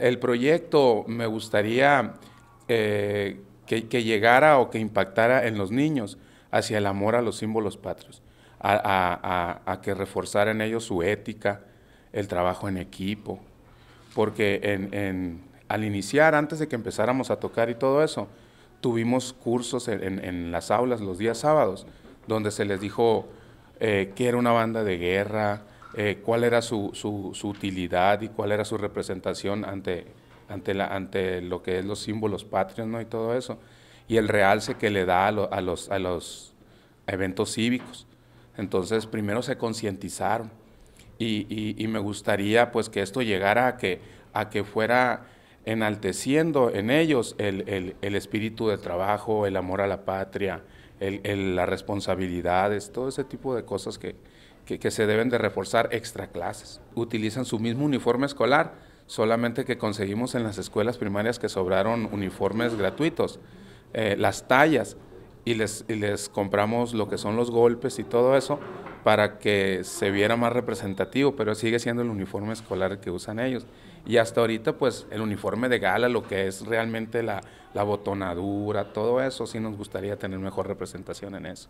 El proyecto me gustaría eh, que, llegara o que impactara en los niños hacia el amor a los símbolos patrios, a, que reforzara en ellos su ética, el trabajo en equipo, porque al iniciar, antes de que empezáramos a tocar y todo eso, tuvimos cursos en, las aulas los días sábados, donde se les dijo eh, que era una banda de guerra, eh, cuál era su, utilidad y cuál era su representación ante, ante, la, ante lo que es los símbolos patrios ¿no? y todo eso, y el realce que le da a, los, a los eventos cívicos. Entonces, primero se concientizaron y, me gustaría pues que esto llegara a que, a que fuera enalteciendo en ellos el, espíritu de trabajo, el amor a la patria, las responsabilidades, todo ese tipo de cosas que, que, se deben de reforzar extra clases. Utilizan su mismo uniforme escolar, solamente que conseguimos en las escuelas primarias que sobraron uniformes gratuitos, eh, las tallas, y les, les compramos lo que son los golpes y todo eso para que se viera más representativo, pero sigue siendo el uniforme escolar que usan ellos. Y hasta ahorita, pues, el uniforme de gala, lo que es realmente la, la botonadura, todo eso, sí nos gustaría tener mejor representación en eso.